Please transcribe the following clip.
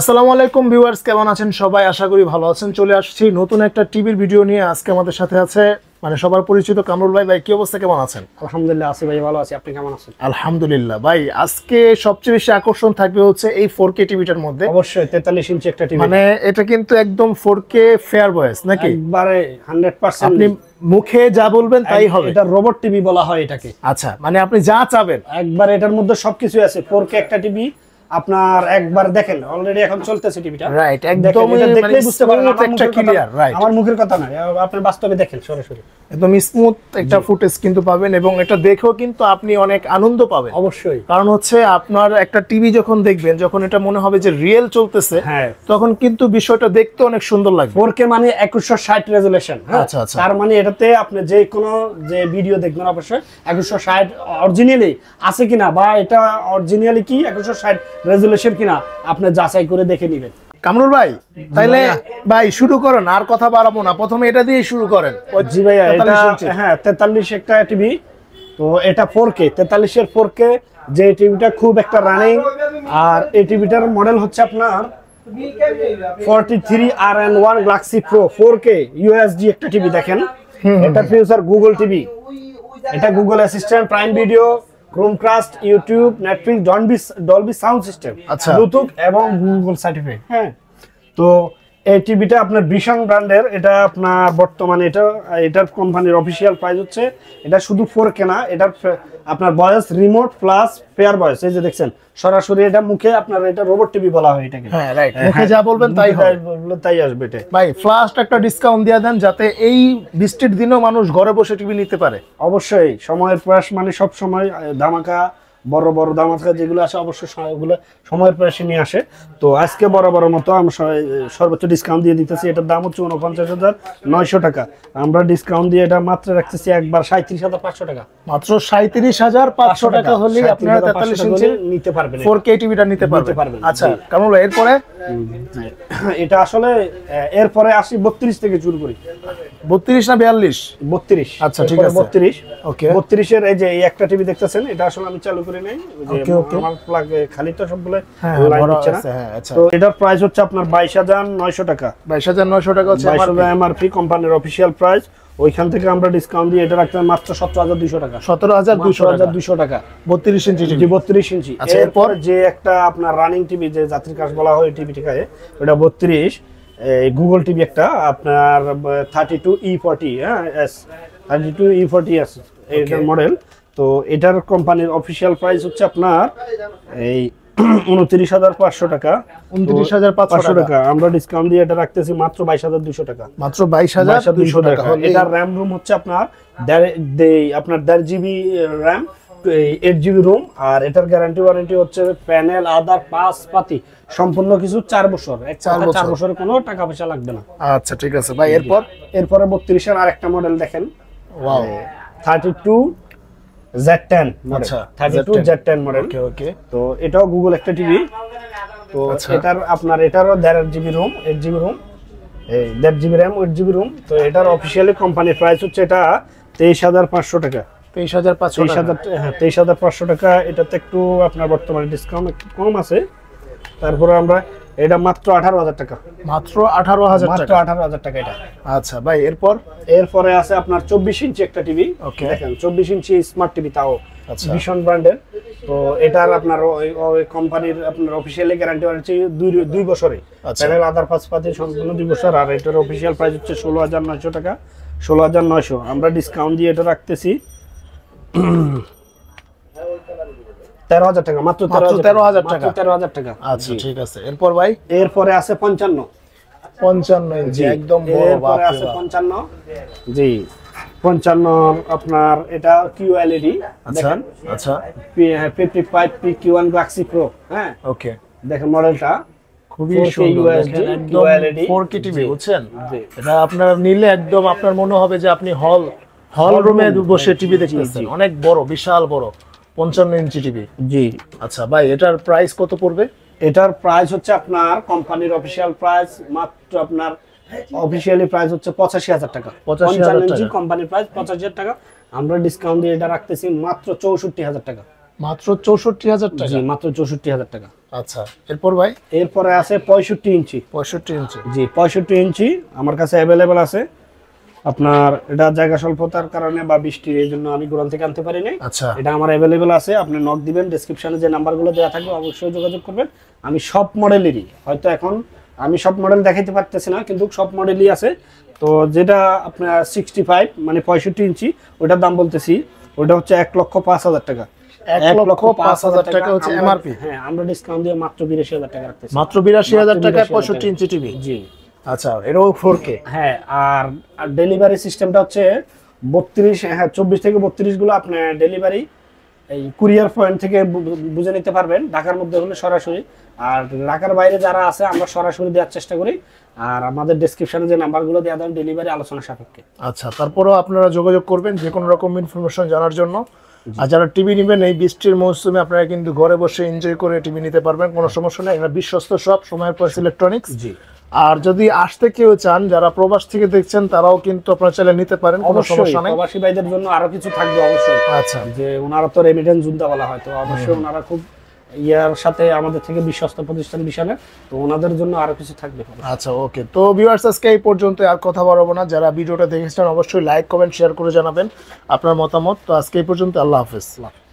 আসসালামু আলাইকুম ভিউয়ার্স কেমন আছেন সবাই আশা করি ভালো আছেন চলে আসছি নতুন একটা টিভির ভিডিও নিয়ে আজকে আমাদের সাথে আছে মানে সবার পরিচিত কামরুল ভাই ভাই কি অবস্থা কেমন আছেন আলহামদুলিল্লাহ আছি ভাই ভালো আছি আপনি কেমন আছেন আলহামদুলিল্লাহ ভাই আজকে সবচেয়ে বেশি আকর্ষণ থাকবে হচ্ছে এই 4K টিভিটার মধ্যে অবশ্যই 43 ইঞ্চি একটা টিভি মানে এটা কিন্তু একদম 4K ফেয়ার ভয়েস নাকি একবারে 100% আপনি মুখে যা বলবেন তাই হবে এটা রোবট টিভি বলা হয় এটাকে আচ্ছা মানে আপনি যা চাবেন একবার এটার মধ্যে সবকিছু আছে 4K একটা টিভি আপনার একবার দেখেন অলরেডি এখন চলতেছে টিভিটা রাইট একদম দেখলে মানে বুঝতে পারবেন আমার একটা ক্লিয়ার রাইট আমার মুখের কথা না আপনি বাস্তবে দেখেন সরাসরি একদম স্মুথ একটা ফুটেজ কিন্তু পাবেন এবং এটা দেখেও কিন্তু আপনি অনেক আনন্দ পাবেন অবশ্যই কারণ হচ্ছে আপনার একটা টিভি যখন দেখবেন যখন এটা মনে হবে যে রিয়েল চলতেছে হ্যাঁ। তখন কিন্তু বিষয়টা দেখতে অনেক সুন্দর লাগবে 4K মানে 2160 রেজোলিউশন হ্যাঁ? আচ্ছা আচ্ছা তার মানে এটাতে আপনি যে কোনো যে ভিডিও দেখবেন অবশ্যই 2160 অরিজিনালি আছে কিনা বা এটা অরিজিনালি কি 2160 রেজুলেশন কিনা আপনি যাচাই করে দেখে নেবেন কামরুল ভাই তাইলে ভাই শুরু করেন আর কথা বাড়াবো না প্রথমে এটা দিয়ে শুরু করেন জি ভাই এটা হ্যাঁ তেতাল্লিশ একটা টিভি তো এটা ফোর কে তেতাল্লিশের ফোর কে যে টিভিটা খুব একটা রানিং আর এই টিভিটার মডেল হচ্ছে আপনার forty three R N one galaxy pro four K USD একটা টিভি দেখেন এটা ফিউচার গুগল টিভি এটা Google assistant prime video Chromecast YouTube Netflix Dolby Dolby sound system আচ্ছা ব্লুটুথ এবং গুগল সার্টিফিকেট হ্যাঁ তো এই টিভিটা আপনার বিশান ব্র্যান্ডের এটা আপনার বর্তমানে এটা এটার কোম্পানির অফিসিয়াল প্রাইস হচ্ছে এটা শুধু ফোর কেনা এটার আপনার বয়স রিমোট প্লাস ফেয়ার বয়স এই যে দেখছেন সরাসরি এটা মুখে আপনার এটা রোবট টিভি বলা হয় এটাকে হ্যাঁ রাইট হ্যাঁ, মুখে যা বলবেন তাই বলবেন তাই আসবে এটা ভাই ফ্লাস্ট একটা ডিসকাউন্ট দিয়ে দেন যাতে এই বৃষ্টির দিনেও মানুষ ঘরে বসে টিভি নিতে পারে অবশ্যই সময়ের প্রয়াস মানে সব সময় ধামাকা বড় বড় দামাজ কাজ যেগুলো আসে অবশ্যই ওগুলো সময়ের পাশে নিয়ে আসে তো আজকে বড় বড় মতো আমরা সর্বোচ্চ ডিসকাউন্ট দিয়ে দিতেছি এটার দাম হচ্ছে উনপঞ্চাশ হাজার নয়শো টাকা আমরা ডিসকাউন্ট দিয়ে এটা মাত্র রাখতেছি একবার সাঁত্রিশ হাজার পাঁচশো টাকা মাত্র সাঁত্রিশ হাজার পাঁচশো টাকা হলে আপনারা তেতাল্লিশ ইঞ্চি নিতে পারবেন ফোর কে টিভিটা নিতে পারবেন আচ্ছা কারণ এরপরে এটা আসলে এরপরে আসি বত্রিশ থেকে চুর করি 32 না 42 32 আচ্ছা ঠিক আছে 32 ওকে 32 এর এই যে এই একটা টিভি দেখতেছেন এটা আসলে আমি চালু করে নাই ওকে ওকে আমার প্লাগ খালি তো সবগুলো লাইন হ্যাঁ, হ্যাঁ, দিচ্ছে না হ্যাঁ, আচ্ছা। তো এটার প্রাইস হচ্ছে আপনার 22900 টাকা 22900 টাকা হচ্ছে আমার এমআরপি কোম্পানির অফিশিয়াল প্রাইস ওইখান থেকে আমরা ডিসকাউন্ট দিয়ে এটা রাখতে মাত্র সতেরো হাজার দুশো টাকা সতেরো হাজার দুশো হাজার দুশো টাকা বত্রিশ ইঞ্চি টিভি বত্রিশ ইঞ্চি আচ্ছা, এরপর যে একটা আপনার রানিং টিভি যে যাত্রী কাজ বলা হয় টিভি টিভিটিকায় ওটা বত্রিশ গুগল টিভি একটা আপনার থার্টি টু ই ফর্টি হ্যাঁ thirty two E forty S এটার মডেল তো এটার কোম্পানির অফিসিয়াল প্রাইস হচ্ছে আপনার এই উনত্রিশ হাজার পাঁচশো টাকা উনত্রিশ হাজার পাঁচশো টাকা আমরা ডিসকাউন্ট দিয়ে এটা রাখতেছি মাত্র বাইশ হাজার দুশো টাকা মাত্র বাইশ হাজার দুশো টাকা এটার র্যাম রুম হচ্ছে আপনার আপনার দেড় GB RAM eight GB ROM আর এটার গ্যারান্টি ওয়ারেন্টি হচ্ছে প্যানেল আদার পাস পাতি সম্পূর্ণ কিছু চার বছর চার বছরের কোনো টাকা পয়সা লাগবে না আচ্ছা ঠিক আছে ভাই এরপর এরপরে বত্রিশের একটা মডেল দেখেন থার্টি টু জেড টেন আচ্ছা thirty two Z ten model okay তো এটাও গুগল একটা টিভি তো আচ্ছা। এটার আপনার এটারও দেড় GB ROM eight GB ROM এই দেড় GB RAM eight GB ROM তো এটার অফিসিয়ালি কোম্পানির প্রাইস হচ্ছে এটা তেইশ হাজার পাঁচশো টাকা তেইশ হাজার হাজার হ্যাঁ তেইশ হাজার পাঁচশো টাকা এটাতে একটু আপনার বর্তমানে ডিসকাউন্ট একটু কম আছে তারপরে আমরা এটা মাত্র আঠারো হাজার টাকা মাত্র আঠারো হাজার মাত্র আঠারো হাজার টাকা এটা আচ্ছা ভাই এরপর এরপরে আছে আপনার চব্বিশ ইঞ্চি একটা টিভি ওকে চব্বিশ ইঞ্চি স্মার্ট টিভি তাও আচ্ছা। ভীষণ ব্র্যান্ডের তো এটার আপনার ওই কোম্পানির আপনার দুই দুই বছরে আচ্ছা। পাঁচ প্রাইস হচ্ছে ষোলো হাজার নয়শো টাকা ষোলো হাজার নয়শো আমরা ডিসকাউন্ট দিয়ে এটা রাখতেছি তেরো হাজার টাকা মাত্র তেরো হাজার টাকা তেরো হাজার টাকা আপনার কিউ এলইডি e আচ্ছা ফাইভ পি প্রো হ্যাঁ ওকে দেখেন মডেলটা খুবই সুন্দর e এটা নিলে একদম আপনার মনে হবে যে আপনি হল হল রুমে বসে টিভি হ্যাঁ, দেখতেছেন অনেক বড় বিশাল বড় পঞ্চান্ন ইঞ্চি টিভি জি আচ্ছা ভাই এটার প্রাইস কত পড়বে এটার প্রাইস হচ্ছে আপনার কোম্পানির অফিসিয়াল প্রাইস মাত্র আপনার অফিসিয়ালি প্রাইস হচ্ছে পঁচাশি হাজার টাকা পঁচাশি ইঞ্চি কোম্পানির প্রাইস পঁচাশি হাজার টাকা আমরা ডিসকাউন্ট দিয়ে এটা রাখতেছি মাত্র চৌষট্টি হাজার টাকা মাত্র চৌষট্টি হাজার টাকা মাত্র চৌষট্টি হাজার টাকা আচ্ছা এরপর ভাই এরপরে আছে পঁয়ষট্টি ইঞ্চি পঁয়ষট্টি ইঞ্চি জি পঁয়ষট্টি ইঞ্চি আমার কাছে অ্যাভেলেবেল আছে আপনার এটা জায়গা স্বল্পতার কারণে বা বৃষ্টির এই জন্য আমি গোড়াল থেকে আনতে পারি নাই আচ্ছা এটা আমার অ্যাভেলেবেল আছে আপনি নক দিবেন ডিসক্রিপশনে যে নাম্বারগুলো দেওয়া থাকবে অবশ্যই যোগাযোগ করবেন আমি সব মডেলেরই হয়তো এখন আমি সব মডেল দেখাইতে পারতেছি না কিন্তু সব মডেলই আছে তো যেটা আপনার সিক্সটি ফাইভ মানে পঁয়ষট্টি ইঞ্চি ওটার দাম বলতেছি ওটা হচ্ছে এক লক্ষ পাঁচ হাজার টাকা এক লক্ষ পাঁচ হাজার টাকা হচ্ছে এমআরপি হ্যাঁ আমরা ডিসকাউন্ট দিয়ে মাত্র বিরাশি হাজার টাকা রাখতেছি মাত্র বিরাশি হাজার টাকায় পঁয়ষট্টি ইঞ্চি টিভি জি আচ্ছা এটাও ফোর কে হ্যাঁ আর ডেলিভারি সিস্টেমটা হচ্ছে বত্রিশ হ্যাঁ চব্বিশ থেকে গুলো আপনার ডেলিভারি এই কুরিয়ার পয়েন্ট থেকে বুঝে নিতে পারবেন ঢাকার মধ্যে হলে সরাসরি আর ঢাকার বাইরে যারা আছে আমরা সরাসরি দেওয়ার চেষ্টা করি আর আমাদের ডিসক্রিপশনে যে নাম্বারগুলো দেওয়া দেন ডেলিভারি আলোচনা সাপেক্ষে আচ্ছা তারপরেও আপনারা যোগাযোগ করবেন যে কোনো রকম ইনফরমেশন জানার জন্য আর যারা টিভি নেবেন এই বৃষ্টির মৌসুমে আপনারা কিন্তু ঘরে বসে এনজয় করে টিভি নিতে পারবেন কোনো সমস্যা নেই বিশ্বস্ত সব সময়ের পর ইলেকট্রনিক্স জি আর যদি আসতে কেউ চান যারা প্রবাস থেকে দেখছেন তারাও কিন্তু আপনারা চাইলে নিতে পারেন কোনো প্রবাসী ভাইদের জন্য আরো কিছু থাকবে অবশ্যই আচ্ছা যে ওনারা তো রেমিডেন্স যুদ্ধ বলা হয় তো অবশ্যই ওনারা খুব ইয়ার সাথে আমাদের থেকে বিশ্বস্ত প্রতিষ্ঠান বিশালে তো ওনাদের জন্য আরো কিছু থাকবে আচ্ছা ওকে তো ভিউয়ার্স আজকে এই পর্যন্ত আর কথা বাড়াবো না যারা ভিডিওটা দেখেছেন অবশ্যই লাইক কমেন্ট শেয়ার করে জানাবেন আপনার মতামত তো আজকে এই পর্যন্ত আল্লাহ হাফেজ